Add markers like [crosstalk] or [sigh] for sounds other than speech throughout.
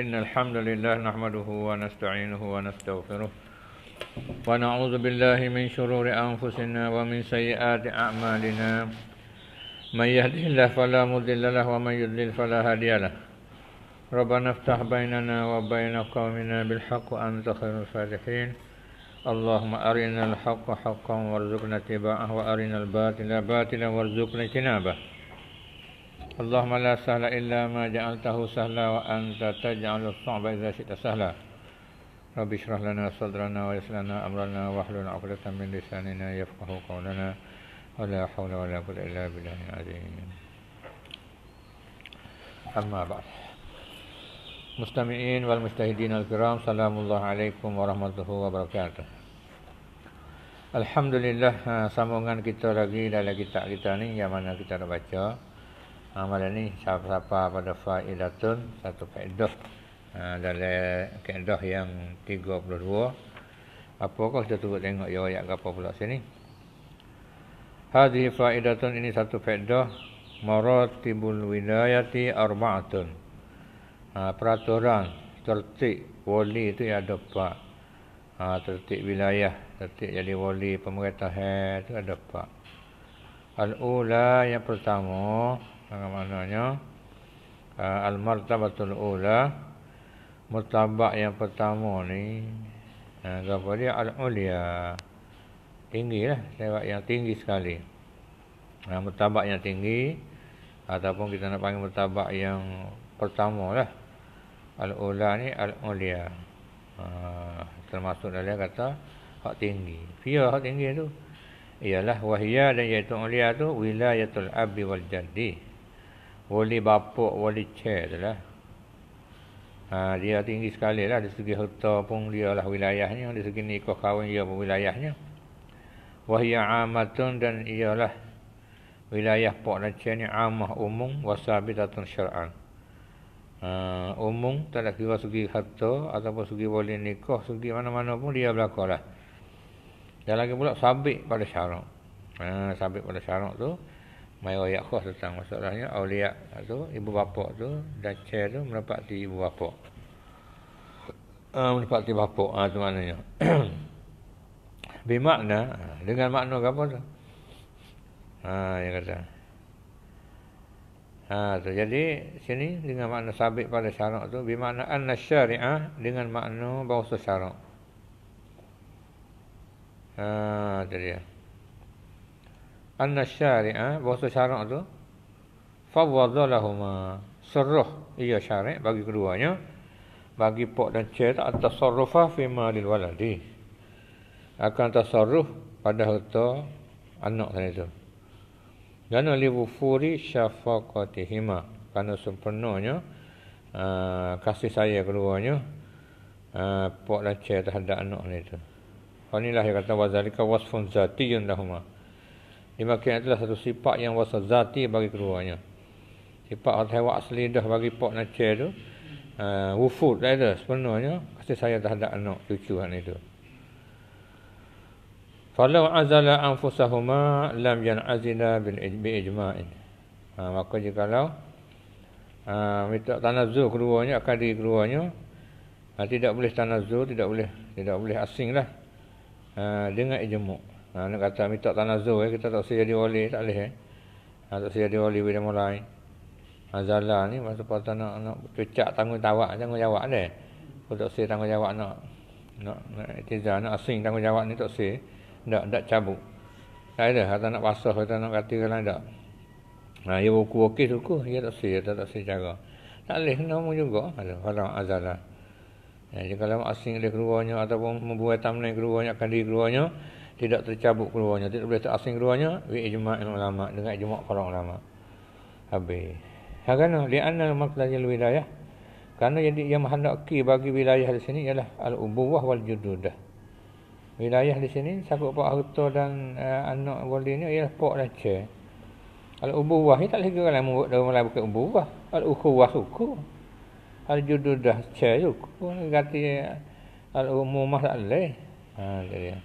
إن الحمد لله نحمده ونستعينه ونستغفره ونعوذ بالله من شرور أنفسنا ومن سيئات أعمالنا من يهده الله فلا مضل له ومن يضلل فلا هادي له ربنا افتح بيننا وبين قومنا بالحق وأنت خير الفاتحين اللهم أرنا الحق حقا وارزقنا اتباعه وأرنا الباطل باطلا وارزقنا اجتنابه اللهم لا سهل إلا ما جعلته سهلا وأنت تجعل الصعب إذا شئت سهلا رب اشرح لنا صدرنا ويسر لنا أمرنا واحلل عقدة من لساننا يفقه قولنا ولا حول ولا قوة إلا بالله العظيم أما بعد مستمعين والمجتهدين الكرام سلام الله عليكم ورحمته وبركاته Alhamdulillah آه، sambungan kita lagi dalam kitab kita ni yang mana kita dah baca ha, ah, ini siapa-siapa pada faedatun satu faedah ha, ah, dalam faedah yang 32 apakah kita cuba tengok ya ayat apa pula sini hadhihi faedatun ini satu faedah maratibul wilayati arba'atun ha, peraturan tertik wali itu yang ada pak ha, tertik wilayah tertik jadi wali pemerintah itu ada pak Al-Ula yang pertama Maka maknanya uh, Al-Martabatul Ula Mutabak yang pertama ni Gapa uh, dia Al-Ulia Tinggi lah Sebab yang tinggi sekali nah, Mutabak yang tinggi Ataupun kita nak panggil mutabak yang Pertama lah Al-Ula ni Al-Ulia ah, Termasuk dalam kata Hak tinggi Fiyah hak tinggi tu iyalah wahiyah dan yaitu ulia tu Wilayatul abdi wal jaddi boleh bapak, boleh cek tu lah. Ha, dia tinggi sekali lah. Dari segi harta pun dia lah wilayahnya. Dari segi nikah kahwin dia pun wilayahnya. Wahia amatun dan ialah wilayah Pak Nacik ni amah umum wasabitatun syar'an. Uh, umum tak ada kira segi harta ataupun segi boleh nikah segi mana-mana pun dia berlaku lah dan lagi pula sabit pada syarat ha, uh, sabit pada syarat tu mai royak khas tentang masalahnya auliak tu ibu bapa tu dan tu tu di ibu bapa uh, di bapa ha, tu maknanya [clears throat] bermakna ah, dengan makna apa tu ha yang kata ha tu jadi sini dengan makna sabit pada syarak tu bermakna an syari'ah dengan makna bahasa syarak ha tu dia ya anna syari'a eh, bahasa syarak tu fawadzalahuma seruh ia syarak bagi keduanya bagi pok dan cer atas sarufa fi malil waladi akan tasarruf pada harta anak tadi tu dan li wufuri syafaqatihima kerana sempurnanya uh, kasih saya keduanya uh, pok dan cer terhadap anak tadi tu Inilah yang kata wazalika wasfun zatiyun lahumah Dimakan adalah satu sifat yang wasa zati bagi keluarnya. Sifat atau hewan asli dah bagi pak nacer tu. Uh, wufud lah itu sebenarnya. pasti saya terhadap anak cucu kan itu. Falau azala anfusahuma lam yan azina bin ijma'in. Ha, ah, maka jika kalau ha, minta tanazul keduanya akan diri keduanya ha, tidak boleh tanazul tidak boleh tidak boleh asing lah ha, dengan ijma'. Ha, nak kata minta tanah zuh eh, kita tak usah jadi wali, tak boleh eh. Ha, tak usah jadi wali bila mulai. Azalah ha, ni masa patah nak, nak kecak tanggung tawak, tanggung jawab ni. Kau tak usah tanggung jawab nak. Nak, nak itizah, nak asing tanggung jawab ni tak usah. Tak, tak cabut. Tak ada, kata nak pasah, kata nak kata kalau tak. Ha, ya buku ok, suku. Ya tak usah, ya tak usah jaga. Tak boleh, nama juga. Kalau azalah. Ya, jika kalau asing dia keluarnya ataupun membuat tamnya keluarnya, akan dia keluarnya tidak tercabut keluarnya tidak boleh terasing keluarnya wi ijma' ulama dengan ijma' para ulama habis kerana li anna maqdar al wilayah kerana yang yang menghendaki bagi wilayah di sini ialah al ubuwah wal jududah wilayah di sini sangkut pak harta dan uh, anak wali ni ialah pak dan che al ubuwah ni tak lagi kalau membuat dalam melayu bukan ubuwah al ukhuwah suku al jududah che suku ganti eh, al umumah tak leh ha jadi ya.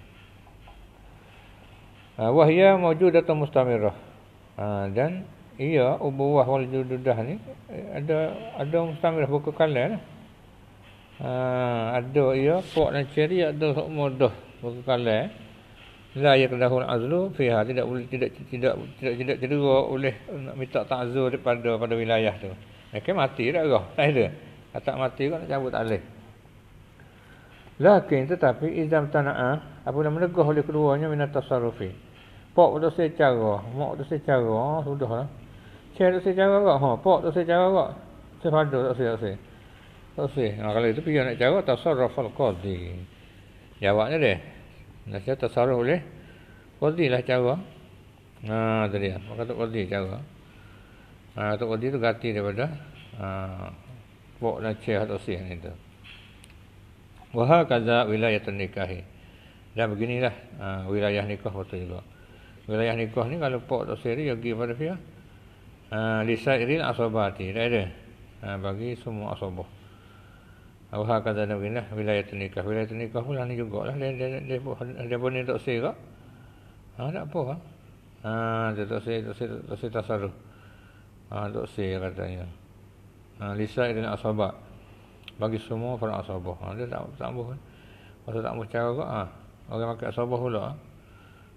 Ha, wahya mawjud atau mustamirah. Ah, dan ia ubuah wal jududah ni eh, ada ada mustamirah berkekalan. Lah. ada ia pok dan ceri ada sok modoh berkekalan. La yakdahul azlu fiha tidak boleh tidak tidak tidak tidak cedera oleh nak minta ta'zur daripada pada wilayah tu. Okey mati dah roh. Tak ada. tak mati kau nak cabut alih. Lakin tetapi izam tanah apabila menegah oleh keluarnya minat tasarufi pak tu secara mak tu secara sudahlah cek tu secara kok, ha pak tu secara kak sepadu tak sih tak sih tak sih ha, kalau itu pihak nak cara tasarruf al qadhi jawabnya deh nasihat tasarruf oleh qadhi lah cara nah ha, tadi ya lah. maka tu qadhi cara Ah, uh, tu qadhi tu ganti daripada ah uh, pok dan cek tu sih ni tu wa hakaza wilayatun nikahi dan beginilah ha, wilayah nikah waktu juga. Wilayah nikah ni kalau pak tak seri, ya pergi pada dia. Ha, Lisairil asobati. Tak ada. Ha, bagi semua asobah. Abu Ha kata dan beginilah wilayah nikah. Wilayah nikah pula ni juga lah. Dia, dia, dia, dia, pun tak seri kak. Ha, tak apa kan? Ha, dia tak seri, tak seri, tak seri tasaruh. Ha, tak seri katanya. Ha, Lisairil asobat. Bagi semua para asobah. Ha, dia tak, tak ambuh kan? tak ambuh cara kak. Ha, Orang makan sabah pula.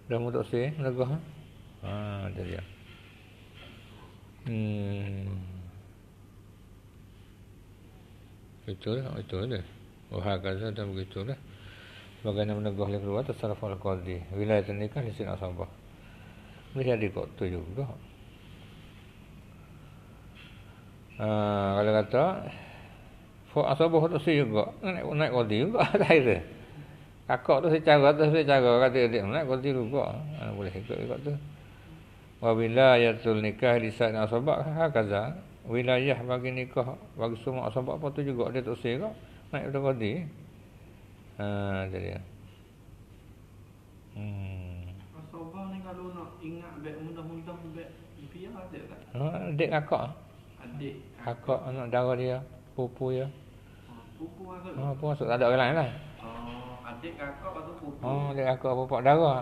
Dah mutak sih, menegah. Ha, dia dia. Hmm. Itulah, itulah. Wahai kata dan begitulah. Bagaimana menegah oleh keluar, tersalaf oleh kuali. Wilayah ternikah di sini sabah. Melihat di kot tu juga. Uh, kalau kata, Fok asal sih juga. Naik, naik kodi juga. [laughs] Tak ada. Kakak tu secara tu secara kata dia nak kau tiru kau. Ha, boleh ikut ikut tu. Wa wilayatul nikah di sana sahabat ha, ha kaza. Wilayah bagi nikah bagi semua sahabat apa tu juga dia tak usir kau. Naik pada kodi. Ha jadi. Hmm. Kalau nak ingat bet mudah-mudah bet, dia ada tak? Ha, adik kakak Adik Kakak anak darah dia Pupu dia ha, Pupu masuk ha, Pupu masuk tak ada orang lain lah Adik kakak atau pupu? Oh, adik kakak apa pak dara?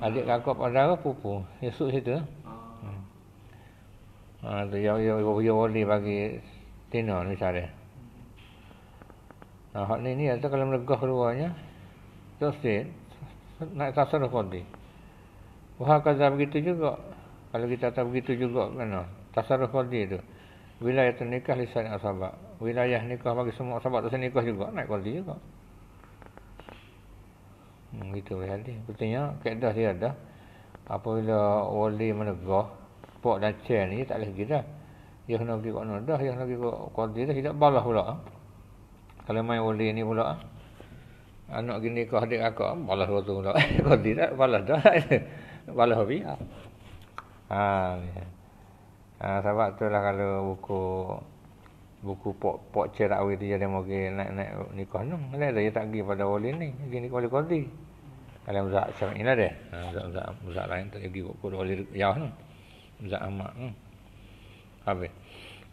Adik kakak pak dara pupu. Esok situ. Ha. Ha, tu yang yang yang yang boleh bagi tino ni sare. Nah, hak ni ni ada kalau melegah keluarnya. Terus dia naik kasar ke kodi. Wah, kata begitu juga. Kalau kita tak begitu juga, mana? Tasarruf kodi itu. Wilayah nikah, lisan asabak. Wilayah nikah bagi semua asabak nikah juga. Naik kodi juga. Hmm, gitu boleh hadis. Betulnya kaedah dia ada. Apabila wali menegah pok dan cer ni dia tak boleh pergi dah. Dia kena pergi kat dah, dia kena pergi kat qadi dah, tidak balas pula. Kalau main wali ni pula anak gini ke adik akak balas waktu pula. qadi [laughs] dah balas dah. [laughs] balas habis. Ya. Ha. Ha. ha. sebab tu lah kalau buku buku pok pok cerak awi tu jadi mungkin naik naik nikah nung lah dia tak pergi pada wali ni gini nikah wali qadi dalam mazhab Syafi'i ini ada, Mazhab mazhab mazhab lain tak lagi buat kod oleh Yah tu. Mazhab Ahmad tu. Habis.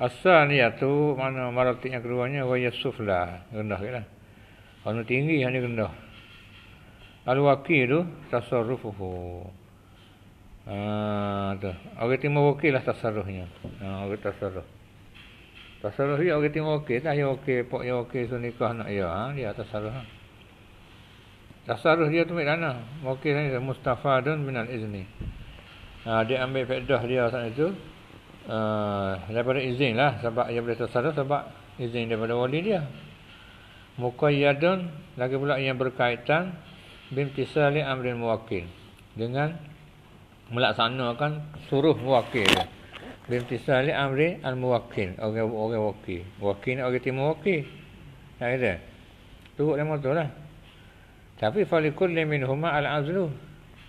Asaniyah tu mana maratik yang keduanya wa yasufla rendah gitulah. Kalau tinggi ni rendah. Lalu wakil tu tasarrufuhu. Ha tu. Orang timur wakil lah tasarrufnya. Ha orang tasarruf. Tasarruf dia orang timur wakil dah ya okey, pok ya okey, so nikah nak ya, ha? dia tasarruf. Ha? Tasarruf dia tu ambil dana. Wakil saya Mustafa Dun bin Al-Izni. Ha, dia ambil faedah dia saat itu. Uh, daripada izin lah. Sebab dia boleh tasarruf. Sebab izin daripada wali dia. Mukayyadun. Lagi pula yang berkaitan. Bin Tisali Amrin Mewakil. Dengan melaksanakan suruh wakil dia. Bin Tisali Amrin Al-Mewakil. Orang, orang wakil. Wakil ni orang timur wakil. Tak kira. Turut dia motor lah. Tapi falikul min huma al-azlu.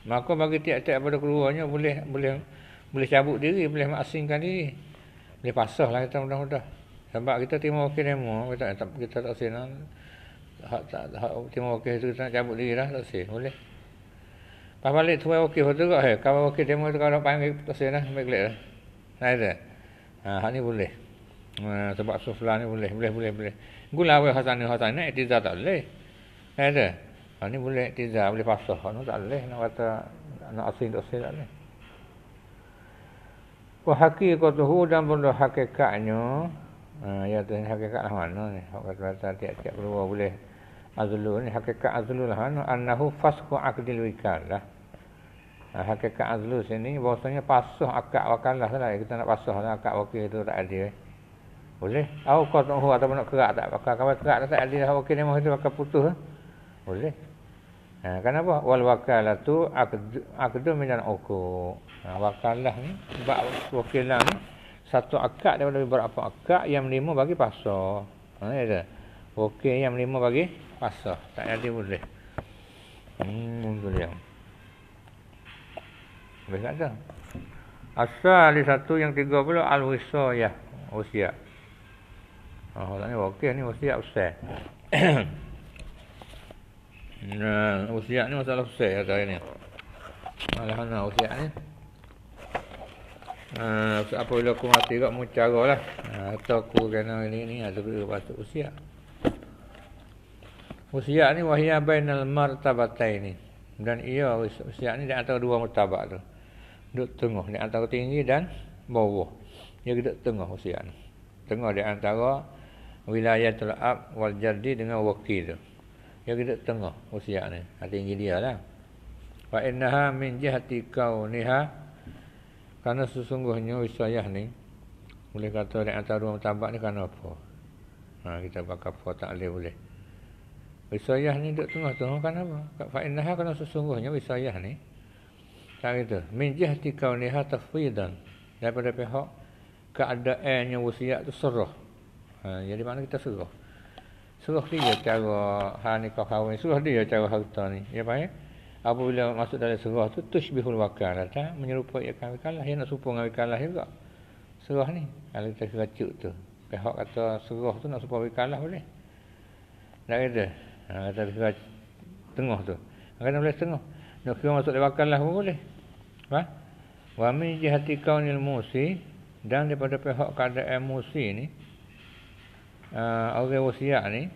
Maka bagi tiap-tiap pada keluarnya boleh boleh boleh cabut diri, boleh mengasingkan diri. Boleh pasah lah kita mudah-mudah. Sebab kita timo okey demo, kita tak kita tak sini. Hak tak hak timo okey tu nak cabut diri dah tak sini. Boleh. Pas balik tu okey betul ke? Kalau okey demo tu kalau panggil tak sini dah, baik lah. Nah itu. Ha hak ni boleh. Ha, sebab suflah ni boleh, boleh, boleh, boleh. Gula we hasan ni hasan ni tak boleh. ada Ha, ni boleh tidak boleh pasah. No, ha, tak leh, nak kata nak asin tak asing tak boleh. Wa haqiqatuhu dan benda hakikatnya ha, ya tu hakikat lah mana ni. Hak kata kata tiap-tiap keluar boleh azlu ni hakikat azlu lah mana annahu fasku akdil wikal lah. Ha, hakikat azlu sini bahasanya pasah akad wakalah lah. Kita nak pasah lah akad wakil tu tak ada. Eh. Boleh. Aku kau tak tahu ataupun nak kerak tak. Kalau kerak tak ada lah wakil ni mahu tu akan putus. Boleh. Ha, kenapa? Wal wakalah tu akdu, akdu minan ukuk. Ha, wakalah ni, bak wakilah ni, satu akad daripada beberapa akad yang lima bagi pasal. Ha, ya tak? Wakil yang lima bagi pasal. Tak jadi boleh. Hmm, itu dia. Habis kata. Asal di satu yang tiga puluh, al-wisah ya. Usia. Oh, ni wakil ni usia usia. [clears throat] Nah, ya, usia ni masalah susah ya lah saya ni. Alahana usia ni. Ah, uh, apa bila aku mati tak mau caralah. Uh, ha, atau aku kena ini ni ada ha, ke patut usia. Usia ni wahya bainal martabatai ni. Dan ia usia ni di antara dua martabat tu. Duduk tengah di antara tinggi dan bawah. Dia duduk tengah usia ni. Tengah di antara wilayah telap wal jardi dengan wakil tu. Yang kita tengah usia ni. Hati tinggi dia lah. Wa innaha min jihati kauniha. Kerana sesungguhnya wisayah ni. Boleh kata di antara dua matabak ni kerana apa? Ha, kita pakai apa tak boleh boleh. Usiah ni duduk tengah tu kerana apa? Fa innaha kerana sesungguhnya wisayah ni. Tak gitu. Min jihati niha tafidhan. Daripada pihak keadaannya usia tu serah. Ha, jadi mana kita serah suruh dia cara ha ni kau kahwin suruh dia cara harta ni ya baik ya? apabila masuk dalam surah tu tushbihul wakal lah, datang menyerupai akan kalah yang nak serupa dengan kalah juga surah ni kalau kita kacuk tu pihak kata surah tu nak supo dengan kalah boleh nak kata ha kata kita tengah tu akan boleh tengah nak kira masuk dalam kalah pun boleh ha wa min jihati kaunil musi dan daripada pihak kada emosi ni uh, orang usia ni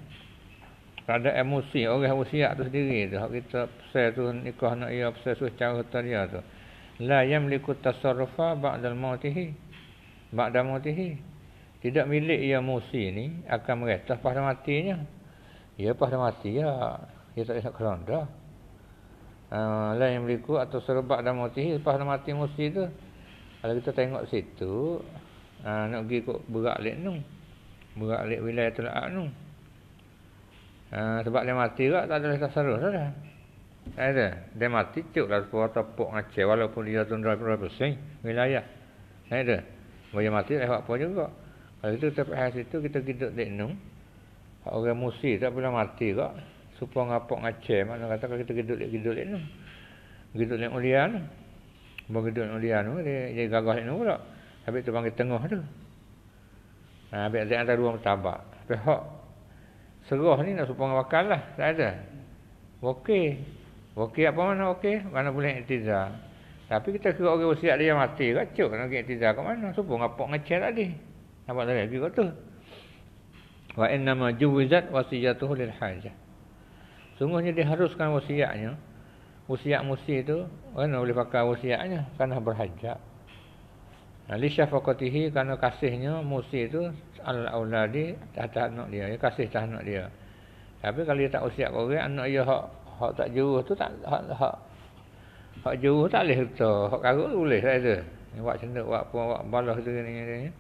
pada emosi orang usia tu sendiri tu hak kita pasal tu nikah nak ia pasal tu cara dia tu la yamliku tasarrufa ba'da al-mautih ba'da mautih tidak milik ia emosi ni akan meretas pada matinya ia pada mati ya ia tak nak keronda uh, la yamliku atau serba ba'da mautih pada mati emosi tu kalau kita tengok situ uh, nak pergi kok berak lenung Berat alik wilayah tu nak lah. anu. Ah, ha, sebab dia mati juga tak ada tasarruf lah dah. Ada. Ha, dia mati cuk lah sepuluh tepuk ngece walaupun dia tu berapa persen wilayah. Ada. Ha, dia mati lah apa juga. Kalau itu tepuk hasil itu kita kita tak nung. Orang musi tak pernah mati juga. Supaya ngapuk ngece mana kata kita kita tak kita tak nung. Kita tak ulian. Bagi tu ulian tu dia, dia gagal nung pula. Habis tu panggil tengah tu. Ha, ambil azan antara dua mertabak. Pihak serah ni nak supaya wakal lah. Tak ada. Okey. Okey apa mana okey. Mana boleh iktizar. Tapi kita kira orang usia dia mati. Kacau kena kan pergi iktizar ke mana. Supang ngapak ngecer tadi. apa tak lagi kat tu. Wa ma juwizat wasiyatuhu lil hajah. Sungguhnya diharuskan wasiatnya. Usia musih itu, Mana boleh pakai wasiatnya. Karena berhajat. Ali syafaqatihi kerana kasihnya Musi itu al auladi tak anak dia. Dia ya, kasih tak anak dia. Tapi kalau dia tak usia kau orang anak dia hak hak tak jauh tu tak hak hak hak jauh tak leh tu. Hak karut boleh tak ada. Ni buat cendek buat pun buat balah tu ni ni.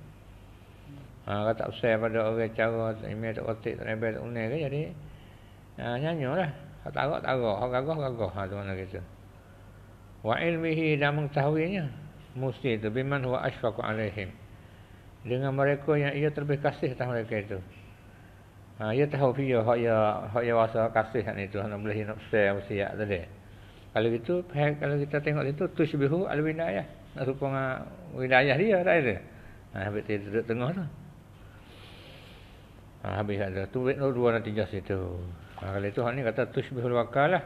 Ha kata usai pada orang cara email tak kotik tak nebel tak unai ke jadi ha nyanyolah. Hak tarak tarak, hak gagah gagah ha tu mana kita. Wa ilmihi dan mengetahuinya musti itu biman huwa asfaqu alaihim dengan mereka yang ia terlebih kasih atas mereka itu ha ia tahu dia hak ya hak ya rasa kasih kan hak itu hendak boleh nak share mesti tadi kalau itu kalau kita tengok itu tushbihu alwinayah serupa dengan wilayah dia tak ada ha habis dia duduk tengah tu ha habis ada tu no dua nanti jas itu ha kalau itu hak ni kata tushbihul wakalah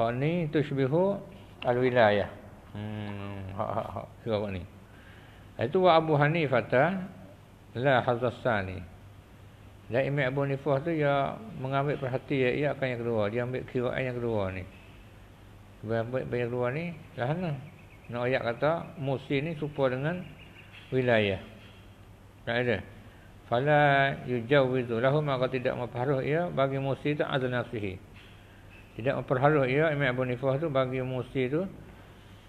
hak ni tushbihu alwilayah hak ha, hak ni itu wa Abu Hanifah la hazasani dan Imam Abu Hanifah tu ya mengambil perhati ya ia akan yang kedua dia ambil kiraan yang kedua ni Bayang-bayang bayang luar ni Lah mana Nak ayat kata Musi ni supa dengan Wilayah Tak ada Fala yujawizu lahum maka tidak memperharuh ia Bagi Musi tu azna sihi Tidak memperharuh ia Imam Abu Nifah tu Bagi Musi tu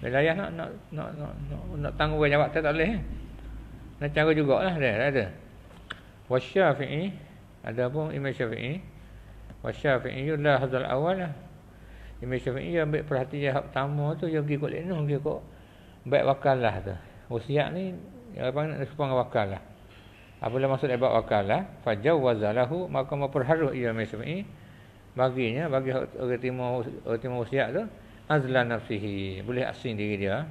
Wilayah nak nak nak nak nak, nak tanggung jawab tak boleh. Eh? Nak cara jugalah dia, dia ada. Wa Syafi'i ada pun Imam Syafi'i. Wa Syafi'i yulah hadzal awal lah. Imam Syafi'i dia ambil perhatian hak pertama tu dia pergi kot lenuh dia kok baik wakal lah tu. Usia ni yang apa nak sepuh dengan wakal lah. Apabila maksud ibad wakal lah, fajawazalahu maka memperharuh Imam Syafi'i baginya bagi orang timur orang timur usia tu azla nafsihi boleh asing diri dia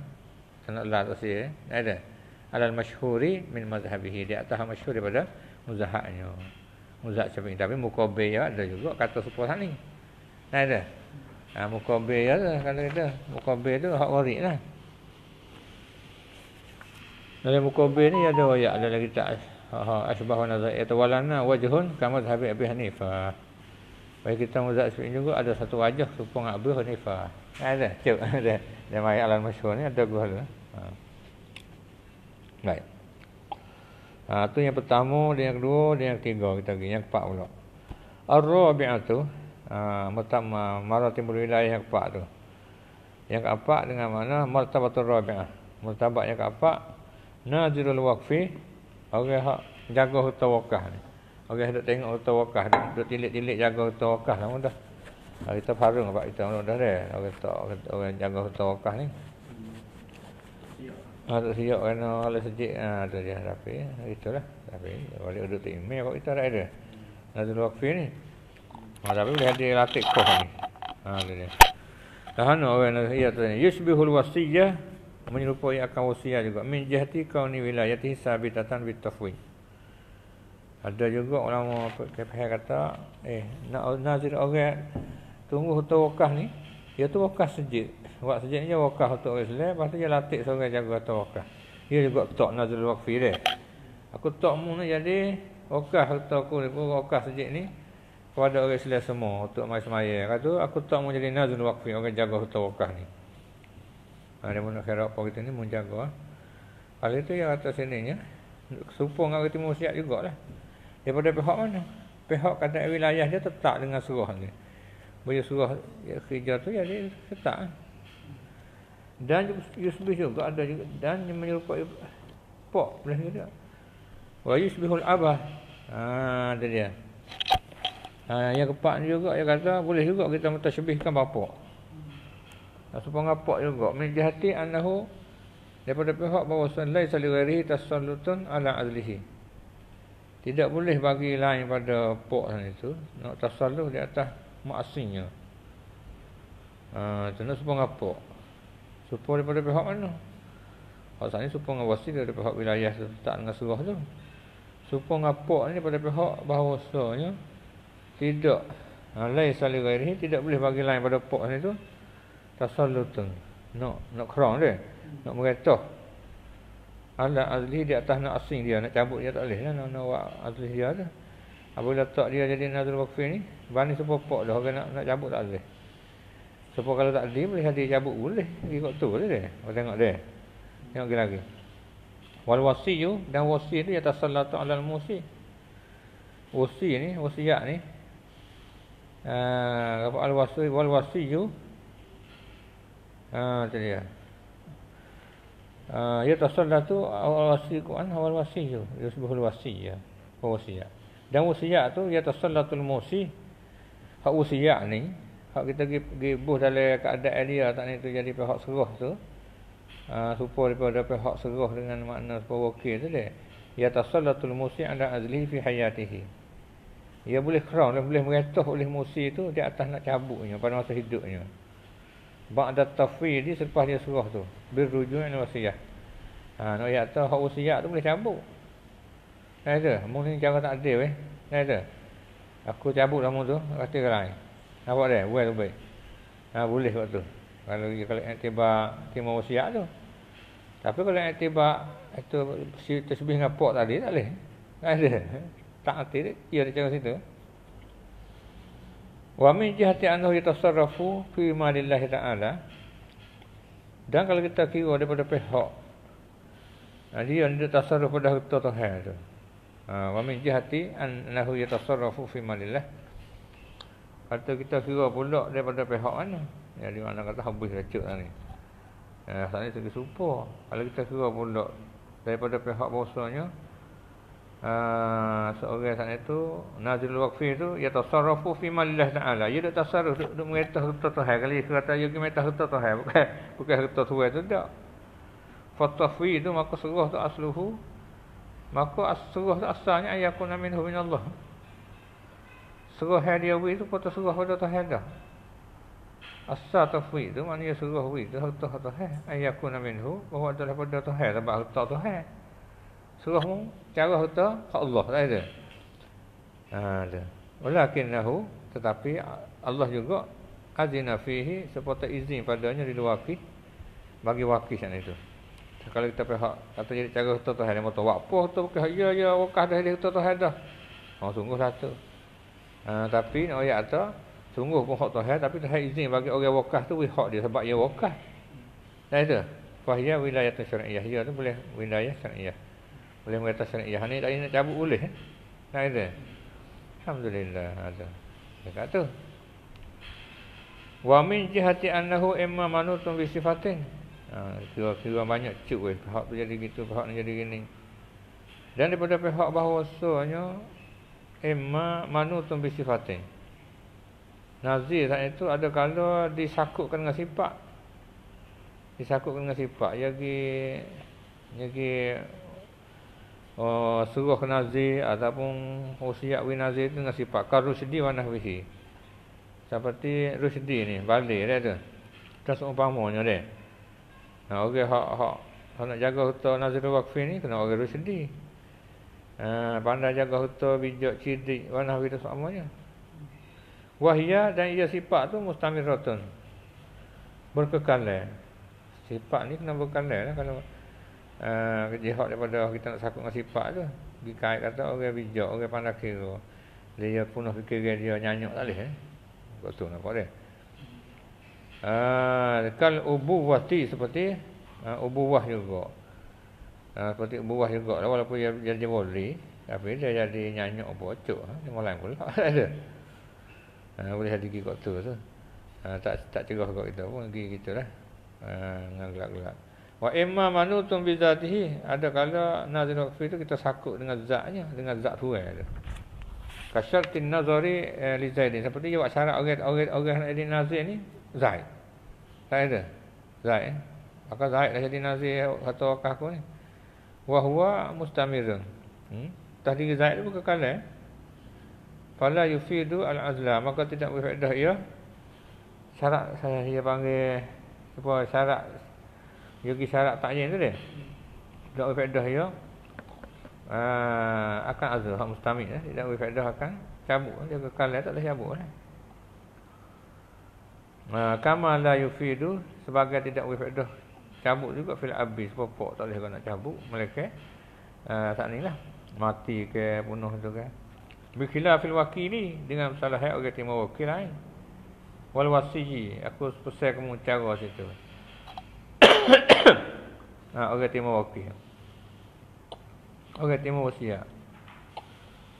kena la tafsir eh? ada alal masyhuri min mazhabihi dia atas masyhur daripada muzahaknya muzah syafi'i tapi mukabbi ya ada juga kata serupa sana ah, ya, lah, lah. ni ada ha, mukabbi ya kalau kata mukabbi tu hak warid lah dalam mukabbi ni ada ayat ada lagi tak asbah wa nazai eh, tawalana wajhun kama mazhabi abi hanifah baik kita muzah syafi'i juga ada satu wajah serupa dengan abi hanifah ada cuba [laughs] ada dia mai alam masyhur ni ada gua lah baik ha, tu yang pertama dia yang kedua dia yang ketiga kita pergi yang keempat pula ar-rabi'atu ah uh, maratibul wilayah yang keempat tu yang keempat dengan mana martabatul rabi'ah martabat yang keempat nazirul waqfi orang hak jaga hutan wakaf ni orang hendak tengok hutan wakaf duk tilik-tilik jaga hutan wakaf lah Ha, kita faham nampak kita orang dah dah. Orang tak orang jaga hutan wakaf ni. Ha, tak siap kan kalau sejik ha, tu dia rapi. Itulah. Tapi balik ada tu email kalau kita tak ada. Nazul Wakfi ni. Ha, tapi boleh ada latik kau ni. Ha, tu dia. Dah orang nak ia tu ni. Yusbihul wasiyah menyerupai akan wasiyah juga. Min jahati kau ni wilayah tihsa bitatan bitafwin. Ada juga ulama KPH kata, eh, nak nazir orang tunggu hutan wakah ni dia tu wakah sejuk buat sejuk ni dia wakaf orang Islam lepas tu dia latih seorang jaga hutan wakah. dia juga tak nazrul wakfi dia aku tak mu nak jadi wakah hutan aku ni pun wakaf sejuk ni kepada orang Islam semua untuk mai semaya kata tu aku tak mau jadi nazrul wakfi orang jaga hutan wakah ni ada ha, mana kira apa kita ni menjaga ha. kalau tu yang atas sini ya supaya ngaku timur siap jugalah daripada pihak mana pihak kata wilayah dia tetap dengan suruh ni bila surah hijrah ya, tu ya dia ketat kan? Dan Yusbih juga ada juga dan menyerupai pok boleh juga. Wa yusbihul abah. Ha ada dia. Ha yang keempat juga dia kata boleh juga kita mentasybihkan bapak. Nah, supaya ngapak juga min jihati annahu daripada pihak bahawa sallai saligari tasallutun ala azlihi. Tidak boleh bagi lain pada pok itu nak tasalluh di atas mak asingnya. Ah, uh, tenang supong apa? Supong daripada pihak mana? Pasal saat ni supong dengan wasi daripada pihak wilayah tak dengan surah tu. supaya apa ni daripada pihak bahawasanya tidak ha, lain sali gairi tidak boleh bagi lain pada pok ni tu tasallutun nak nak kerang dia nak mengetah ala azli di atas nak asing dia nak cabut dia tak boleh lah nak nak buat azli dia tu Abu tak dia jadi Nazrul wakfi ni, bani sepopok dah orang nak nak cabut tak boleh. Sepopok kalau tak boleh boleh hati cabut boleh. Ikut tu boleh dia. Kau tengok dia. Tengok lagi lagi. Wal wasiyu dan wasi ni atas sallatu ala al musi. Wasi ni, wasiak ni. Ah, apa al wasi wal wasiyu. Ah, eh, tu dia. Ah, ya tasallatu al wasi Quran wal wasiyu. Ya subhul wasi ya. Wasiat. Dan wasiat tu ya tasallatul musi. Hak wasiat ni, hak kita pergi, pergi buh dalam keadaan dia tak ni tu jadi pihak seruh tu. Ah ha, uh, supo daripada pihak seruh dengan makna supo wakil tu dia. Ya tasallatul musi ada azlihi fi hayatihi. Ia boleh kerang, dia boleh meretuh oleh musi tu di atas nak cabutnya pada masa hidupnya. Ba'da tafwi ni selepas dia suruh tu. Birrujuin wasiyah. Ha, nak ayat tu, hak wasiyah tu boleh cabut. Kata, mung sini cara tak adil eh. Kata, aku cabut kamu tu, kata ke lain. Nampak dia, buat tu baik. Ha, boleh buat tu. Kalau dia kalau nak tebak timur usia tu. Tapi kalau nak itu si tersebut dengan pok tadi, tak boleh. Kata, [laughs] tak hati dia, dia ada cara situ. Wa min jihati anuh yutasarrafu fi malillahi ta'ala. Dan kalau kita kira daripada pihak, ha, dia ni tasarruf pada kita tu. Ha, wa min jihati annahu yatasarrafu fi malillah kata kita kira pula daripada pihak mana yang di mana kata habis racut lah ni ya, saat ni segi supa kalau kita kira pula daripada pihak bosanya uh, ha, seorang saat ni itu, nazil waqfi tu yatasarrafu fi malillah ta'ala dia tak tasarruf duk, duk mengetah harta kali dia kata dia ya, mengetah harta tuhan [laughs] bukan bukan harta tuhan tu tak Fatwa itu maka seluruh tu asluhu Maka serah asalnya ayat kuna minhu minallah. Serah yang dia beri tu kata serah pada Tuhan dah. Asal tafwid tu maknanya serah beri tu harta Tuhan. Ayat kuna minhu bahawa oh, adalah pada Tuhan sebab harta Tuhan. Serah pun cara harta ke Allah tak ada. Ha, ada ada. Walakinahu tetapi Allah juga azina fihi seperti izin padanya di luar bagi wakil sana itu kalau kita pergi kata jadi cara kita Tuhan dia tu apa tu pakai ya ya wakah dah dia kata Tuhan dah. Oh sungguh satu. Lah uh, ha, tapi nak ayat tu sungguh pun hak Tuhan tapi Tuhan izin bagi orang wakah tu hak dia sebab dia wakah. Dah itu. Fahiyah wilayah tu syariah ya tu boleh wilayah syariah. Boleh mengatakan syariah ni tak nak cabut boleh. Dah eh? itu. Alhamdulillah ada. Dekat tu. Wa min jihati annahu imma manutun bi sifatin kira ah, kira banyak cuk weh pihak tu jadi gitu pihak ni jadi gini dan daripada pihak bahawasanya emma eh, manu tu bisifate nazir saat itu ada kalau disakutkan dengan sifat disakutkan dengan sifat ya gi ya gi uh, suruh nazir ataupun usiat wi nazir itu dengan sifat karu sedih wanah wihi seperti rusdi ni balik dia tu terus umpamanya dia Nah, ha, orang hak-hak. Kalau nak jaga hutan Nazrul Wakfi ni, kena orang rusak sendiri. Ha, pandai jaga hutan, bijak, cidik, warna hari semuanya. Wahia dan ia sifat tu mustamir rotun. berkekal Berkekalan. Sifat ni kena berkekalan lah. Kalau uh, ha, kejihak daripada kita nak sakut dengan sifat tu. Dikait kata orang bijak, orang pandai kira. Dia punah fikir dia, dia nyanyuk tak boleh. Eh? Betul nampak dia. Ah, kan ubu wati seperti uh, ah, ubuwah juga. Uh, seperti ubuwah juga lah walaupun dia jadi wali tapi dia jadi nyanyuk bocok ha? dia malang pula [laughs] ada. uh, boleh hati gigi tu tu. Uh, tak tak cerah kok kita pun gigi kita lah. Ah uh, gelak-gelak. Wa imma manutun bi zatihi ada kala nazar fi tu kita sakut dengan zatnya dengan zat tuan tu. Kasyartin nazari eh, li zaidin seperti dia buat syarat orang-orang orang nak jadi nazir ni Zaid. Tak ada. Zaid. Maka eh? Zaid dah jadi nazir satu wakaf aku ni. Wahua mustamirun. Hmm? Tah Zaid tu kekal eh. Fala yufidu al-azla. Maka tidak berfaedah ia. Syarat saya dia panggil. Apa syarat. Yogi syarat taknya tu dia. Tidak berfaedah ia. Uh, akan azul hak mustamid eh? tidak boleh faedah akan cabut eh? dia kekal eh? tak boleh cabut eh? Ha, kama la yufidu sebagai tidak wifadah cabut juga fil abis popok tak boleh nak cabut mereka ha, uh, tak ni lah, mati ke bunuh tu kan bikila fil wakili dengan salah hak orang timur wakil lain wal wasiji aku pesan kamu cara situ [coughs] ha, orang timur wakil orang timur wasia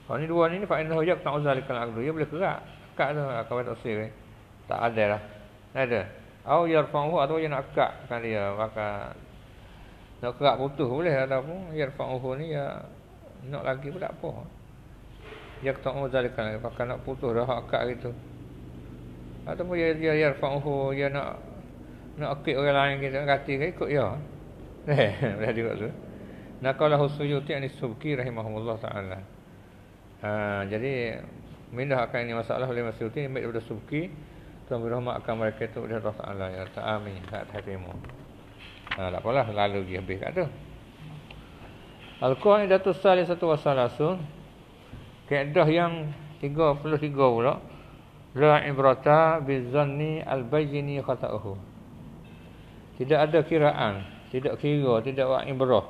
kalau ni dua ni ni fa'in lahu jak tak uzalikan agdu ya boleh kerak kerak tu ha, kawan tak usir eh. tak ada lah ada au yarfa'uhu atau dia nak kekakkan dia maka nak kerak putus boleh ataupun yarfa'uhu ni ya nak lagi pula apa dia tak mau zalikan maka nak putus dah hak kak gitu ataupun dia dia yarfa'uhu dia nak nak akik orang lain gitu kata ke ikut ya [laughs] eh boleh juga tu nakalah usyuti ni subki rahimahullah taala ha, jadi Mindah akan ini masalah oleh Masyuti Ini baik daripada Subki Tuhan beri akan mereka itu Dia Allah Ta'ala Ya Allah Amin Tak terima ha, Tak apalah Lalu dia habis kat tu Al-Quran Datuk Salih Satu Wasal Rasul Kedah yang tiga, 33 pula La ibrata bizanni al-bayyini khata'uhu Tidak ada kiraan Tidak kira Tidak wa ibrah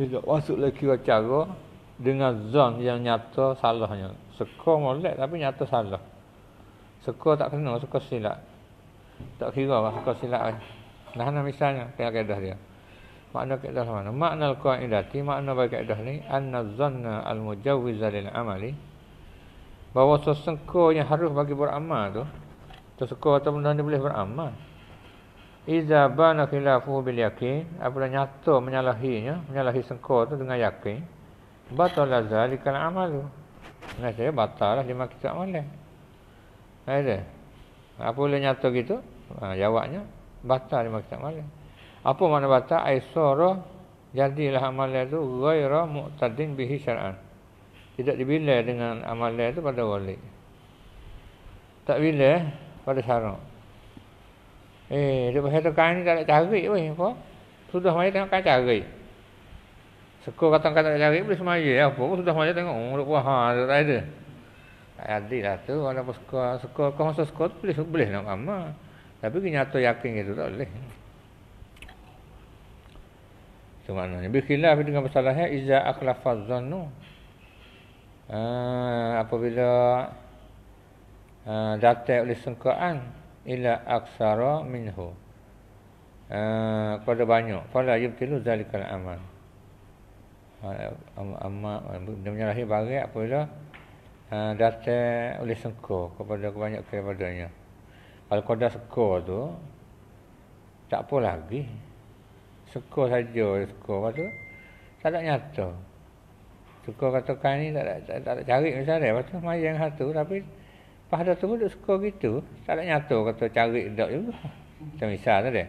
Tidak masuklah kira cara Dengan zon yang nyata salahnya Sekor molek tapi nyata salah Suka tak kena, suka silap. Tak kira lah suka silap. Kan. Nah, nah misalnya, tengok kaedah dia. Makna kaedah mana? Makna al-qa'idati, makna bagi kaedah ni, anna zanna al mujawizah lil amali. Bahawa sesengka yang harus bagi beramal tu, tersuka atau benda ni boleh beramal. Iza bana khilafuhu bil yakin, apabila nyata menyalahinya, menyalahi sengka tu dengan yakin, batal azalikan amal tu. Nah, saya batal lah lima kita amalan. Ada. Apa boleh nyata gitu? Ha, jawabnya batal lima kitab malam. Apa makna batal? Aisara jadilah amalan itu ghaira muqtadin bihi syar'an. Tidak dibilai dengan amalan itu pada wali. Tak bilai pada syarak. Eh, dia berkata kain ni tak nak cari pun. Apa? Sudah mai tengok kain cari. Sekur kata-kata nak cari boleh semaya. Apa pun sudah mai tengok. Oh, hmm, ha, tak ada. Adik lah tu Orang pun sekolah Suka Kau masuk suka tu boleh Boleh nak mama Tapi kenyata yakin itu tak boleh Itu maknanya Bikilah dengan masalahnya Iza akhlafaz zonu Uh, ah, apabila uh, datang oleh sengkaan ila aksara minhu uh, kepada banyak pada yubtilu zalikal aman uh, amma benda bagai barang apabila Ah, datang oleh sengkor kepada kebanyakan kepadanya. Kalau kau dah sengkor tu, tak apa lagi. Sengkor saja, sengkor lepas tu, tak ada nyata. Sengkor katakan ni tak ada, tak, tak, tak cari misalnya, lepas tu main satu, tapi pada tu pun duduk sekolah gitu. Tak ada nyata kata cari tak juga. Macam misal tadi.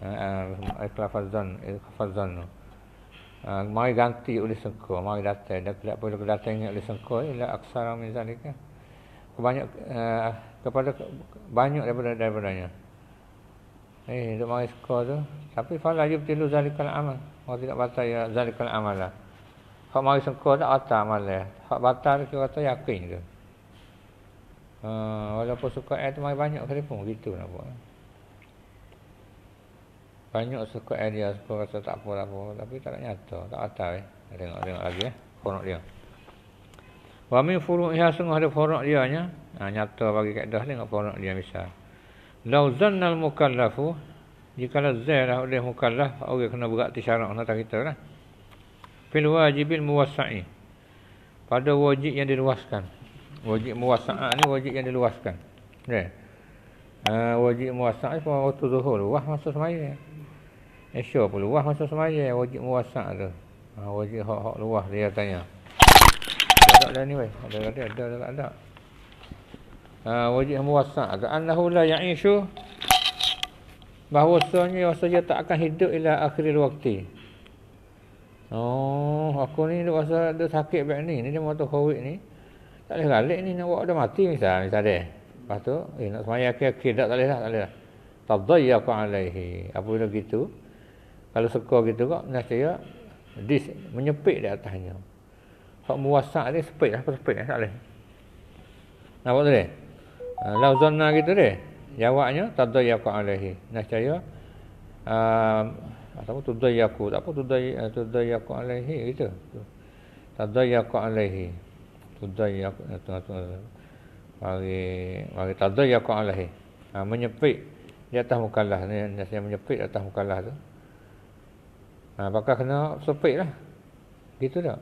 Uh, ah, Ikhlafazan. Ah, Ikhlafazan tu. Ah, mari ganti oleh sengko mari datang dan tidak boleh datang oleh sengko ialah aksara min zalika kebanyak uh, ah, kepada banyak daripada daripadanya eh untuk mari sengko tu tapi fala yub tilu zalikal amal orang tidak batal ya zalikal amala Kalau mari sengko tak atas amal hak batal tu kata yakin tu uh, ah, walaupun suka air tu mari banyak kali pun gitu nak buat banyak suka area suka rasa tak apa apa lah tapi tak nyata tak ada eh tengok tengok lagi eh furuk dia wa min furu'iha sungguh ada furuk dia nya ha, nyata bagi kaedah tengok furuk dia misal law zanna al mukallafu jika la zalah udah mukallaf orang kena berat syarat nak tak kita lah fil wajibil muwassai pada wajib yang diluaskan wajib muwassaah ni wajib yang diluaskan ya yeah. Uh, wajib muasa itu waktu zuhur wah masa semaya Esya pun luah masuk semayah wajib muasak tu. Ha, wajib hak-hak luah dia tanya. Tak ada dah ni weh. Ada ada ada tak ada. Ha, wajib muasak ke annahu la ya'ishu bahwasanya rasa dia tak akan hidup ila akhirul waqti. Oh, aku ni dia, rasa ada sakit bag ni. Ni dia motor covid ni. Tak boleh ralik ni nak buat dah mati misal misal dia. Lepas tu, eh nak semayah akhir-akhir tak boleh lah, tak boleh lah. Tadayyaku alaihi. Apa dia gitu? kalau suka gitu kok nasaya dis menyepit di atasnya sok muwasak ni sepit apa sepit tak ah, Nah, ah, apa deh leh lauzona gitu deh jawabnya tadda yaqu alaihi nasaya uh, atau tudda yaqu apa tudda ah, tudda yaqu alaihi gitu tadda yaqu alaihi tudda yaqu atau atau bagi bagi tadda yaqu alaihi uh, menyepit di atas mukallah ni nasaya menyepit atas mukallah tu Ha, bakal kena sepik lah. Gitu tak?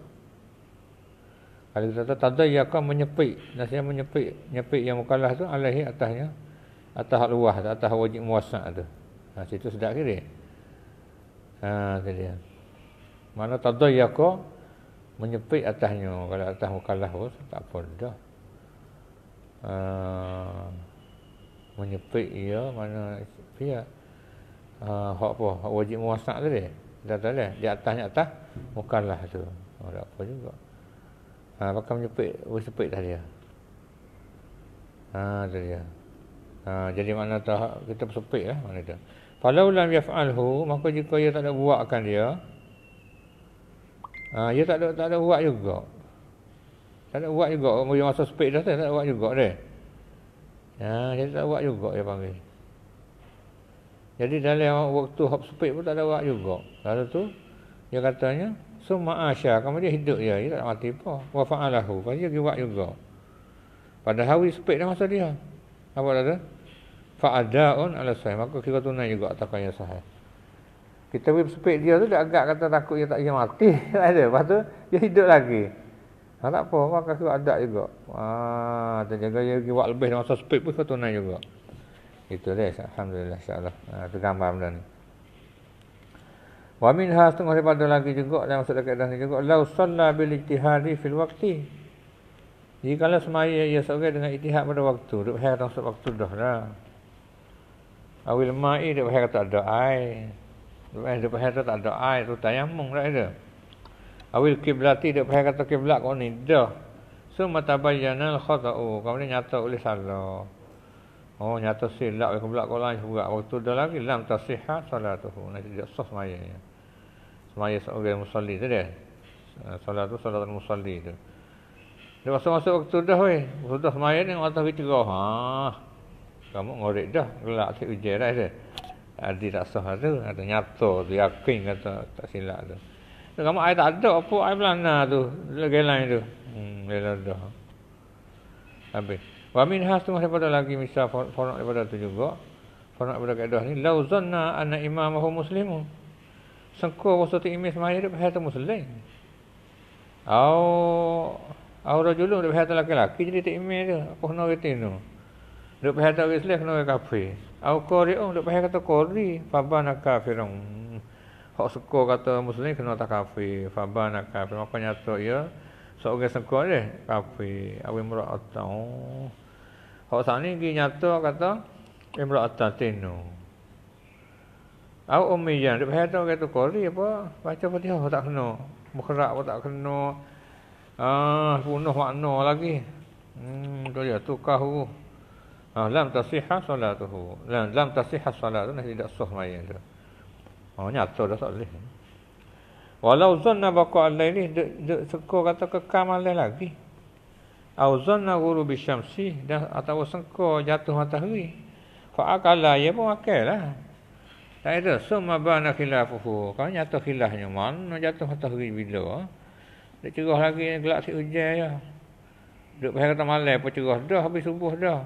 Kalau kita tahu, tanda ia akan menyepik. Nasihat menyepik. Nyepik yang mukalah tu alaihi atasnya. Atas hak luah tu. Atas wajib muasak tu. Ha, situ sedap kiri. Ha, tu dia. Mana tanda ia akan menyepik atasnya. Kalau atas mukalah tu, tak apa dah. Ha, menyepik ia mana pihak. Ha, hak apa? Hak wajib muasak tu dia. Dah tak ada. Di atas ni atas. Bukanlah tu. Oh, tak apa juga. Ha, pakai menyepit. Oh, sepit tak dia. Ha, tak dia. Ha, jadi mana tak kita bersepit lah. Mana dia. Kalau ulam yaf'alhu, maka jika ia tak ada buatkan dia, ha, ia tak ada, tak ada buat juga. Tak ada buat juga. Mereka masuk sepit dah, tak ada buat juga dia. Ha, dia tak buat juga dia panggil. Jadi dalam waktu hop speed pun tak ada awak juga. Lalu tu dia katanya summa asya kamu dia hidup ya, dia tak mati apa. Wa fa'alahu. Pasti kan dia buat juga. Pada hari speed dah masa dia. Apa dah Fa'ada'un ala sahih. Maka kira tunai juga takkan yang sahih. Kita pergi speed dia tu dia agak kata takut dia tak dia mati. Tak [laughs] ada. Lepas tu dia hidup lagi. Ha, tak apa. Maka kira adat juga. Ah, terjaga dia buat lebih dalam masa speed pun kita tunai juga itu dah alhamdulillah insyaallah uh, ah, tergambar benda ni wa min has tengah daripada lagi juga Yang masuk dekat dah ni juga lau sallah bil ijtihadi fil waqti jadi kalau semai ia seorang dengan ijtihad pada waktu duk hai dalam sebab waktu dah dah awil mai duk hai kata ada ai duk hai duk hai tak ada ai tu tayamum dah ada awil kiblati duk hai kata kiblat kau ni dah Semua tabayyana al-khata'u. Kemudian nyata oleh salah. Oh nyata silap aku pula korang sebab waktu dah lagi lam tasihah salatuhu nanti dia sah semayanya. Semaya seorang musalli tu dia. Ah, salat tu salat musalli tu. Dia masuk-masuk waktu dah weh. Sudah semaya ni mata fitrah. Ha. Ah, kamu ngorek dah gelak sik ujian dah dia. Eh. Adi tak sah tu, ada nyata tu yakin kata tak silap tu. Dan kamu ai tak ada apa ai belana tu, lagi lain tu. Hmm, lelah dah. Habis. Wa min has tengah daripada lagi misal fonak daripada tu juga. Fonak daripada kaedah ni. Lau zanna anna imamahu muslimu. Sengku waktu tu imam semaya dia berhati muslim. Au. Au rajulun dia berhati laki-laki. Jadi tak imam dia. Apa nak kata ni? Dia berhati orang islam kena orang kafir. Au on dia berhati kata kori. Fabana kafirun. Hak suka kata muslim kena tak kafir. Fabana kafirun. Maka nyata ya. Seorang so, okay, sengkau ni kafir. Awi murah atau... Hosani sana ni kata Imrah At-Tatinu. Au ummi yang dia tu kata kori apa? Baca Fatihah tak kena. Mukhrak pun tak kena. Ah, punuh makna lagi. Hmm, kau ya tu kahu. Ah, lam tasihha solatuhu. Lam lam tasihha solatuhu nah, tidak sah mai tu. Oh, nyata dah tak boleh. Walau zanna baqa al-laili, dia, dia, dia kata kekamal lagi auzanna guru syamsi dan atau sengko jatuh matahari fa akala ya pun akallah tak ada semua bana khilafuhu kau nyata khilafnya mana jatuh matahari bila dia cerah lagi gelak si hujan ya duk pasal kata malam pun cerah dah habis subuh dah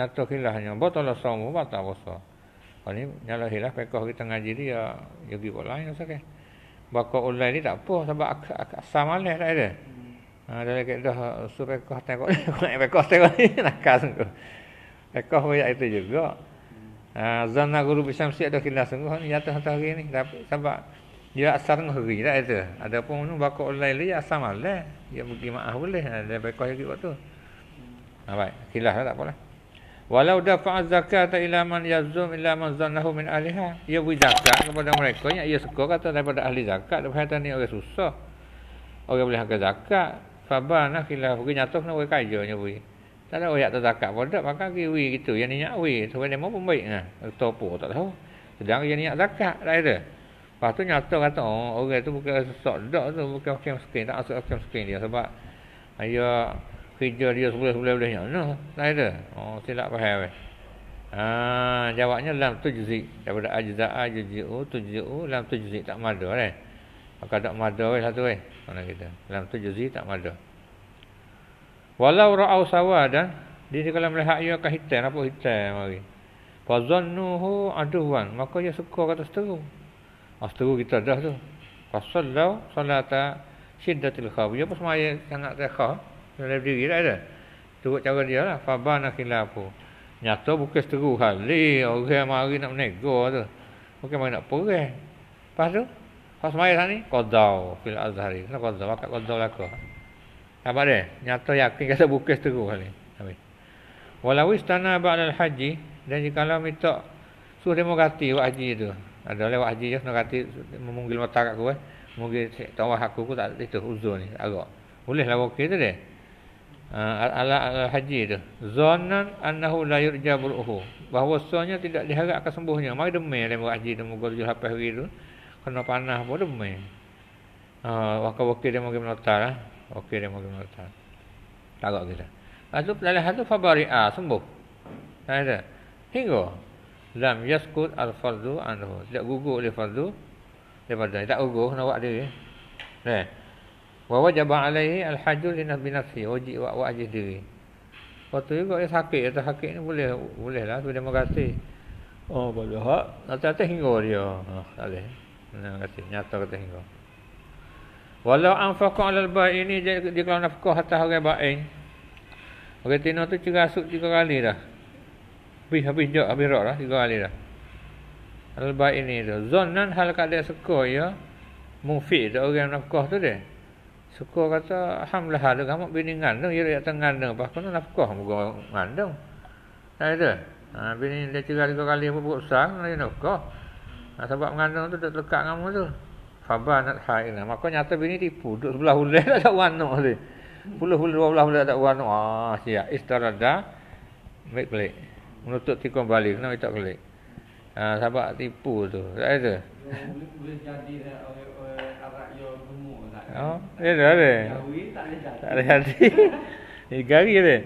nyata khilafnya botol asam batal puasa kau ni nyala hilah, pekoh kita ngaji dia ya gi pula ya sakit online ni tak apa sebab asam malam tak ada hmm ada ha, lagi dah supaya kau tengok kau nak kau tengok ni [laughs] nakal tu, kau pun yang itu juga ha, zana guru bisam si ada kena sungguh ni jatuh hantar hari ni tapi sebab dia asal tengah hari lah itu ada pun ni lain online dia asal malah dia pergi maaf boleh ada baik kau lagi waktu ha, baik kilah lah tak apalah walau dafa'a zakata ila man yazum ila man zannahu min ahliha ia beri zakat kepada mereka yang ia suka kata daripada ahli zakat daripada ni orang susah orang boleh hakai zakat Faba nak kira pergi nyatuh nak wei kaya nya wei. Tak ada oyak tetakak pun dak maka ki wei gitu yang ni nyak wei. Sebab dia mau baik nah. Topo tak tahu. Sedang yang ni nyak zakat dak ada. Lepas tu nyatuh kata oh, orang tu bukan sesak dak tu bukan macam skin tak asal macam skin dia sebab ayo kerja dia sebelah-sebelah boleh nyak. Nah, tak ada. Oh silap faham wei. Ah, ha, jawabnya lam tujzi daripada ajza ajzi tujzi lam tujzi tak madu eh. Right? Akan tak mada weh satu weh. Mana kita. Dalam tu juzi tak mada. Walau ra'au sawadan. Dia kalau melihat ia akan hitam. Apa hitam lagi. Fazannuhu aduan. Maka ia suka kata seteru. Ah, seteru kita dah tu. Pasal lau salata syiddatil khaw. Ia pun semaya yang nak terkhaw. Dia dah berdiri tak ada. Tukut cara dia lah. Faban akhilapu. Nyata bukan seteru hal. Lih, orang mari nak menegur tu. Bukan mari nak perih. Lepas tu, Fasmai sani qadau fil azhari. Kena qadau kat qadau lako. Apa dia? Nyata yakin kata bukis teruk kali. Amin. Walau istana ba'da al-haji dan jika kalau minta suruh demo gati buat haji tu. Ada lewat haji je nak gati memunggil mata kat aku eh. Mungkin tawah aku aku tak itu uzur ni agak. Boleh lah wakil tu dia. Uh, ha, ala haji tu. Zonan annahu la yurja bahwasanya tidak diharapkan sembuhnya. Mari demi demo haji demo gol jul hapai hari tu kena panah pun demi. Ha, waktu ha? wakil dia mungkin melotar lah. Wakil dia mungkin melotar. Takut kita. Lalu ha, pelalai hadu fabari'a, ha, sembuh. Tak ada. Hingga. Lam yaskut al-fardu anhu. Tidak gugur oleh fardu. Daripada. Tak gugur, kena buat dia. Nah. Eh. Wa wajib alaihi al-hajjul li nafsi nafsi wajib wa wajib diri. Waktu juga dia sakit atau sakit ni boleh boleh lah tu mengasi. Oh boleh hak. Nanti nanti hingga dia. Ha, boleh. Terima kasih. Nyata kata hingga. Walau anfaqa alal bai ini dia kalau nafkah hatta harai baik. Orang tino tu juga cerasuk tiga kali dah. Habis habis jok habis rok dah tiga kali dah. Alal bai ini tu. Zonan hal kat dia suka ya. Mufid tu orang nafkah tu deh. Suka kata alhamdulillah ada kamu biningan ngandung ya dia tengah ngandung pas kena nafkah muka ngandung. Tak ada. Ha, bini dia tiga kali pun buruk besar nak nafkah. Nah, ha, sebab mengandung tu duduk lekat dengan kamu tu. Faba nak hailah. Maka nyata bini tipu. Duduk sebelah hulai [laughs] tak ada wanuk tu. Puluh hulai, dua belah hulai tak ada wanuk. Ah, siap. Istarada. Baik pelik. Menutup tikun balik. Kenapa dia tak pelik? ah, ha, sebab tipu tu. Tak ada. Boleh jadi eh, lah. Oh, ya dah ada. Tak ada hati. Ini [laughs] eh, gari dia.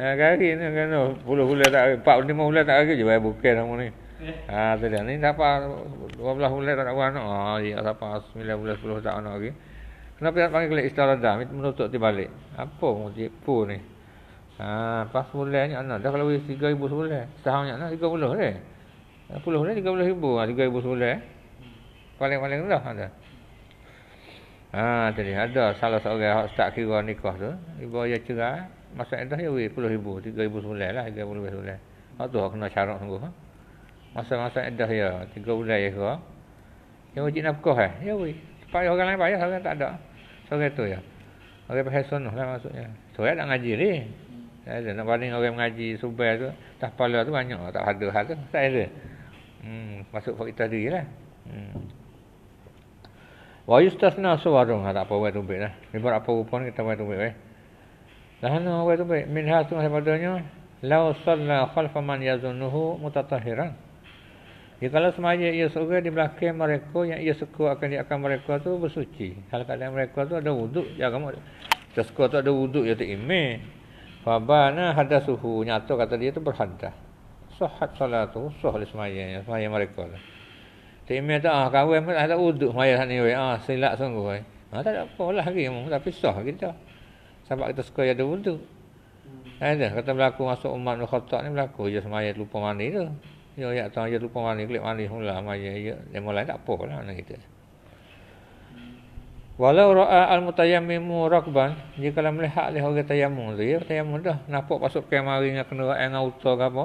Ha, gari ni kan Puluh hulai tak ada. Empat lima hulai tak ada je. Bukan nama ni. Ha tu dia. Ni siapa 12 bulan tak awal noh. Ah ya siapa 9 bulan 10 tak anak lagi. Kenapa nak panggil istilah dah mit menutup ti balik. Apa mu tipu ni? Ha pas bulannya anak dah kalau 3000 sebulan. Setahunnya anak 30 dah. 10 dah 30000 ah 3000 sebulan. Eh? Paling-paling dah ada. Ha ah, tadi ada salah seorang hak start kira nikah tu, ibu ayah cerai, masa dah ya 10000, 3000 sebulan lah 3000 sebulan. Hak tu hak kena syarat sungguh. Ha? masa-masa edah ya tiga bulan ya kau yang wajib nafkah eh ya weh sebab orang lain payah orang tak ada sore tu ya orang pasal sunnah lah maksudnya sore nak ngaji ni ada nak paling orang mengaji subuh tu tah pala tu banyak tak ada hal tu tak ada hmm masuk waktu tadi lah hmm wa yustasna suwarung ada ha, apa wei tumbek lah ni buat apa pun kita wei tumbek wei lah no wei tumbek min hasu sepadanya law sallallahu khalfa man yazunnuhu mutatahhiran Jikalau semuanya ia seorang di belakang mereka yang ia sekuat akan diakan mereka tu bersuci. Kalau kat dalam mereka tu ada wuduk, ya kamu tersekuat tu ada wuduk ya tak ime. Fabana hada suhu nyato kata dia tu berhadah. Sahat salat tu sah le semaya yang semaya mereka tu. Tak ime tu ah kau yang ada wuduk semaya sana ni ah silap sungguh. Ah tak ada apa lah lagi tapi sah kita. Sebab kita sekuat ada wuduk. Ada kata berlaku masuk umat Al-Khattab ni berlaku je semaya lupa mandi tu. Ya, ya ya tuan ya lupa mari klik mari mula mai ya ya dia mulai tak apa lah nak kita. Walau ra'a al-mutayammimu rakban, dia kalau melihat dia orang tayammu tu ya tayammu dah nampak masuk ke mari nak kena air dengan ke apa.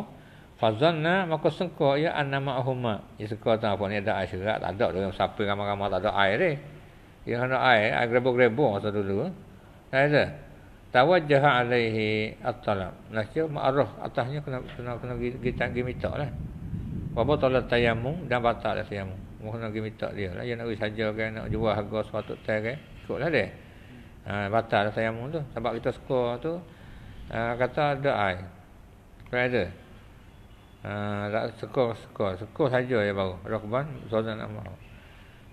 Fazanna maka sangka ya annama huma. Ya sangka tu apa ni ada air syarat tak ada dalam sapu ramai-ramai tak ada air ni. Ya kena air, air grebo-grebo masa dulu. Tak ada. Tawajjaha alaihi at-talab. Nah, kira atasnya kena kena kena, kena gitan gimitak lah. Berapa tolak lah tayamu dan batal dah tayamu. Mohon lagi pergi minta dia lah. Dia nak pergi saja kan, nak jual harga sepatut tel kan. cukuplah lah dia. Ha, batal dah tayamu tu. Sebab kita skor tu, ha, kata ada air. Kau ada? Ha, tak skor, skor. Skor saja ya baru. Rokban, Zodan nak mahu.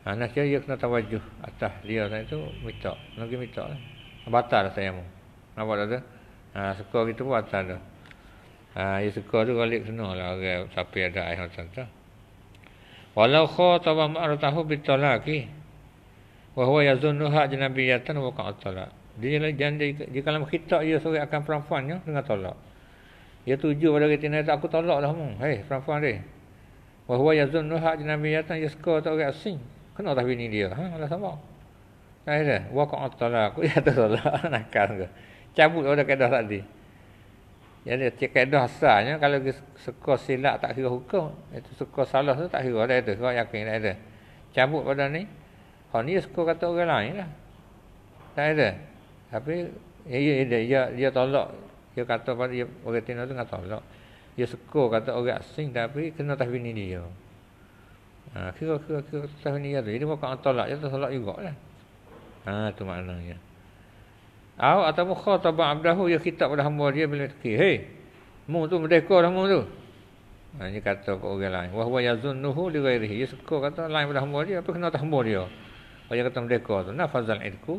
Ha, nak dia kena tawajuh atas dia tadi tu, minta. Nak pergi minta lah. Batal dah tayamu. Nampak tak tu? Ha, skor kita pun batal dah. Ha, ia suka tu balik sana lah okay, siapa ada air macam tu. Walau kha tawa ma'ru tahu bitalaki. Wa huwa yazunnu ha janabiyatan wa qad talak. Dia lagi janji di kalam khitab dia sore akan perempuannya dengan tolak. Dia tuju pada kita ni aku tolak lah mu. Hei perempuan dia. Wa huwa yazunnu ha janabiyatan yasqa tu orang asing. Kenapa tak bini dia. Ha lah sama. [laughs] Tak ada. Wa qad talak. Ya tolak nakal ke. Cabut dah kedah tadi. Lah Ya dia tiap kaedah asalnya kalau dia suka silap tak kira hukum. Itu suka salah tu tak kira. Tak ada. Kau yakin tak ada. Cabut pada ni. Kau ni suka kata orang lain lah. Tak ada. Tapi ya, ya, dia, dia, dia tolak. Dia kata pada dia, orang Tino tu tak tolak. Dia suka kata orang asing tapi kena tahbih ni dia. Ha, kira-kira tahbih ni dia tu. Jadi bukan tolak je tu tolak juga lah. Ha, tu maknanya. Au atau tabah abdahu ya kita pada hamba dia bila fikir, hey, mu tu merdeka dah mu tu. Ha, ini kata kat orang wah Wa huwa yazunnuhu li ghairihi. Ya suka kata lain pada hamba dia, apa kena tak hamba dia. Orang oh, kata merdeka tu, itu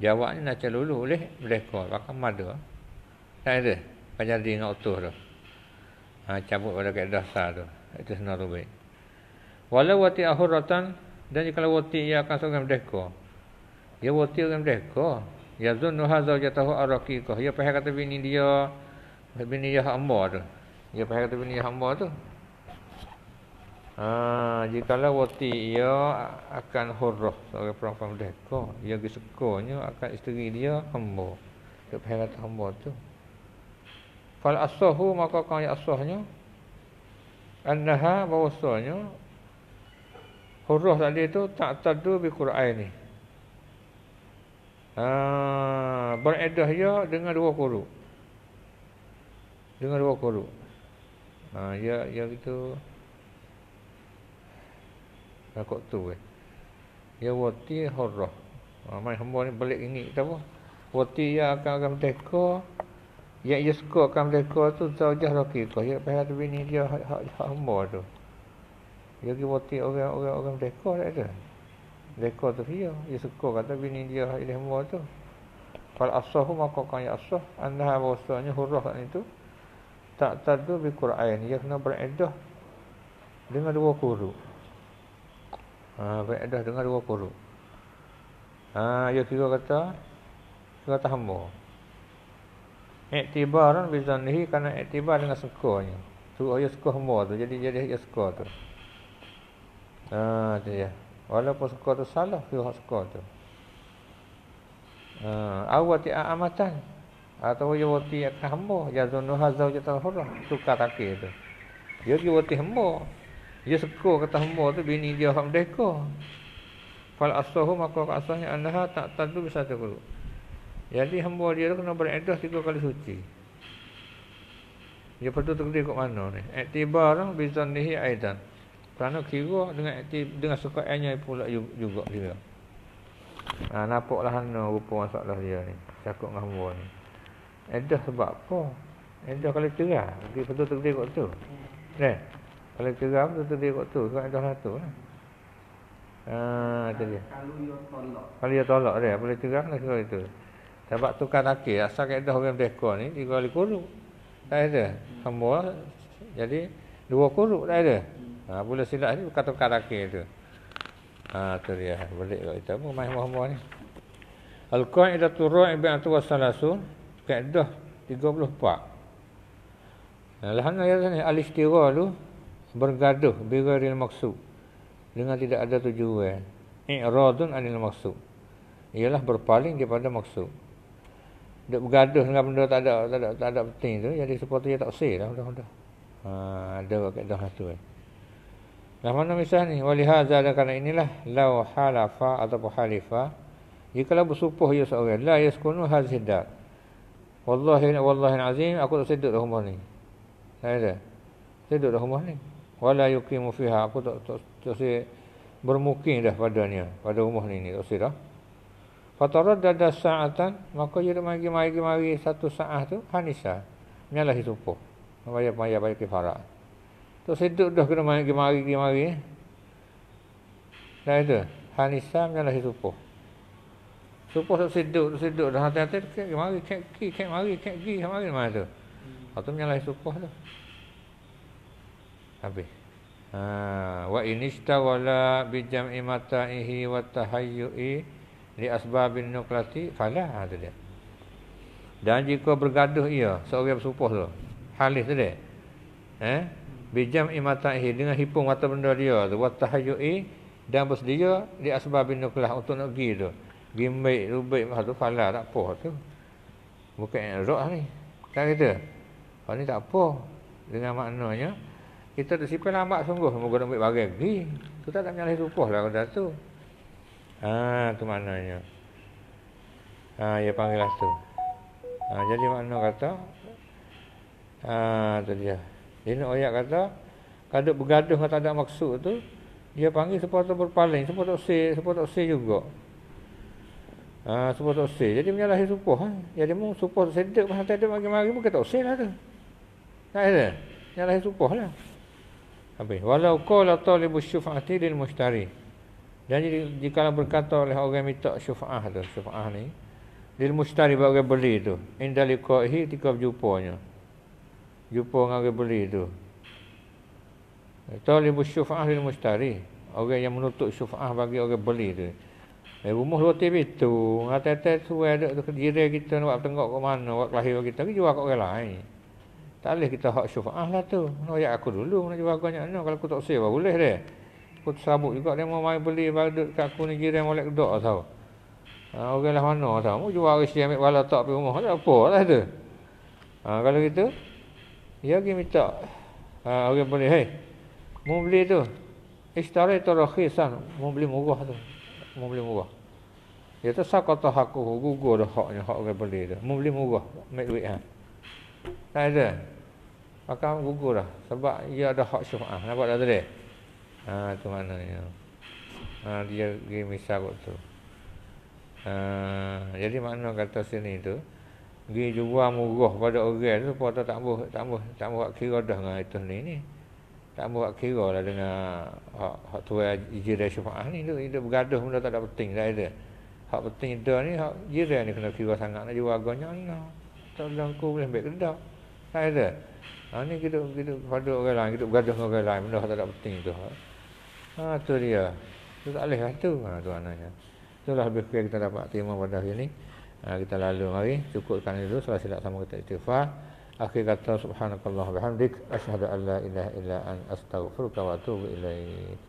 jawab ini, nak lulu oleh merdeka, bakal mada. Tak ada. Pajar di nak tu. Ha, cabut pada kaedah sah tu. Itu senar tu baik. Walau wati ahuratan, dan jika wati ia akan seorang merdeka. ia wati orang merdeka. Ya zunnu hadza jatahu araqiqah. Ya pahal kata bini dia. Bini dia hamba tu. Ya pahal kata bini hamba tu. Ah, jikalau wati ia akan hurrah seorang perempuan merdeka, ia gesekonya akan isteri dia hamba. Dia pahal kata hamba tu. Fal asahu maka kang ya asahnya annaha bahwasanya hurrah tadi tu tak tadu bi Quran ni. Ha, beredah ya dengan dua kuruk dengan dua kuruk ha, ya ya gitu takut tu eh ya wati horoh ha, mai hamba ni balik ingat tak apa wati ya akan akan teka ya ya suka akan teka tu tau jah roki kau ya pernah tu bini dia hak hamba tu ya ki wati orang orang orang teka ada Dekor tu dia Dia suka kata bini dia Ilih muar tu Fal asahu maka kan ya asah Anda bahasanya hurrah kat tu Tak tadu bi Qur'an Dia kena beredah Dengan dua kuruk ha, Beredah dengan dua kuruk ha, Dia kira kata Kata hamba bisa bizanihi Kerana iktibar dengan sekolahnya Tu ayah sekolah hamba tu Jadi jadi ayah sekolah tu Ah, tu dia. Ya. Walaupun suka tu salah, dia hak suka tu. Uh, ha, awat ya amatan atau yo wati ak hambo ya zunu hazau jata lah, hurra tu kata ke tu. Yo ki wati hambo. Yo suka kata hambo tu bini dia hak deko. Fal asahu maka asahnya anda tak tentu bisa tu. Jadi hambo dia tu kena beredah tiga kali suci. Dia perlu tegur dia kat mana ni? Iktibar bizan nihi aidan. Kerana kira dengan aktif dengan suka airnya pula juga dia. Ha ah, napaklah hana rupa masalah dia ni. Takut dengan hamba ni. Edah sebab apa? Edah kalau cerah, dia betul tu dia kot tu. Kan? Kalau cerah betul tu dia kot tu, sebab edah satu lah. Ha dia. Kalau dia tolak. Kalau dia tolak dia boleh cerah lah itu. Sebab tu kan akhir asal kaedah orang berdekor ni tiga kali kuruk. Tak ada. Hamba jadi dua kuruk tak ada. Ha, boleh silap ni bukan tukar rakyat tu. Ha, tu dia. Balik kat kita. Apa main mahu ni? Al-Quran idha turun ibn atu wa salasun. Kaedah 34. Alhamdulillah ayat ni. Al-Istirah tu bergaduh. Bira maksud. Dengan tidak ada tujuan. I'radun anil maksud. Ialah berpaling daripada maksud. Dia bergaduh dengan benda tak ada tak ada tak ada penting tu jadi seperti dia tak sahih lah, dah dah dah. Ha ada kaedah satu eh. Kan. Dah mana misal ni? Walihaza dan kerana inilah. Lau halafa ataupun halifa. Jikalau bersupuh ia seorang. La yaskunu hazidat. Wallahi wallahi azim aku tak sedut dah rumah ni. Saya dah. Sedut dah rumah ni. Wala yuqimu fiha aku tak tak, tak bermukim dah padanya pada rumah ni ni tak si dah. Fatarad dada sa'atan maka dia mai mai mai satu saat tu hanisa. Menyalahi supuh. Bayar bayar bayar kifarat. Tok Seduk dah kena main kemari kemari eh. Dah itu. Han Isam yang lahir supoh. Supoh Tok Seduk, Tok dah hati-hati kek kemari, kek ki, kek mari, kek ki, kek mari mana tu. Lepas tu yang lahir supoh tu. Habis. Ha, wa inista wala bi jam'i mata'ihi wa tahayyu'i li asbabin nuklati fala ha, tu dia. Dan jika bergaduh ia seorang bersumpah tu. Halis tu dia. Eh? bijam imatahi dengan hipung mata benda dia tu wa tahayyui dan bersedia di asbab nuklah untuk nak pergi tu gimbek rubik mah tu fala tak apa tu bukan roh ni kan kita kalau ni tak apa dengan maknanya kita tak sipai lambat sungguh semoga nak ambil bagai pergi tu tak nak menyalahi rupah lah kata tu haa tu maknanya haa dia panggil lah tu haa jadi makna kata haa tu dia ini ayat kata kadang bergaduh tak ada maksud tu dia panggil sepatu tu berpaling sepatu tak say sepatu tak say juga ha, sepatu tak say jadi menyalahi supah ha? Eh. jadi mu supah tak sedek pasal tak ada bagi-bagi pun kata say lah tu tak ada menyalahi supah lah habis walau kau la talibu syufa'ati lil mushtari dan jika berkata oleh orang yang minta syufa'ah tu syufa'ah ni lil mushtari bagi beli tu indalika'ih tika berjumpanya Jumpa orang yang beli tu. Talibu syufah lil mustari. Orang yang menutup syufah bagi orang beli tu. Eh, rumah roti itu, kata-kata suai ada tu kejirai kita nak tengok ke mana, buat kelahiran kita, kita jual ke orang lain. Tak boleh kita hak syufah lah tu. Nak ayat aku dulu, nak jual banyak ni. Kalau aku tak sewa, boleh dia. Aku terserabut juga, dia mau main beli badut kat aku ni jirai molek kedok tau. Ha, orang lah mana tau. Mau jual ke si ambil balas tak pergi rumah, tak apa lah tu. Ha, kalau kita, gitu, dia ya, pergi minta ha, orang boleh hey, mau beli tu istara eh, itu rakhisan mau beli murah tu mau beli murah dia ya, tu sah kata aku gugur dah haknya hak orang beli tu mau beli murah make duit ha. tak ada maka gugur dah sebab dia ada hak syuhah nampak tak tadi ha, tu maknanya ha, dia pergi misal tu ha, jadi mana kata sini tu Gi jua murah pada orang tu pada tak boleh tak boleh tak boleh kira dah dengan itu ni ni. Tak boleh kira lah dengan hak hak tu jiran syafaah ni dia, dia bergaduh benda tak ada penting dah dia. Hak penting dia ni hak jiran ni kena kira sangat nak jual agaknya ni. Lah. Tolong aku boleh ambil kedah. Tak ada. Ha ni kita kita pada orang lain kita bergaduh dengan orang lain benda tak ada penting tu. Ha tu dia. Tu tak leh lah tu ha tu anaknya. Itulah lebih kita dapat terima pada hari ini ha, kita lalu mari cukupkan dulu selesai tak sama kita istighfar akhir kata subhanakallah bihamdik asyhadu an la ilaha illa an astaghfiruka wa atubu ilaik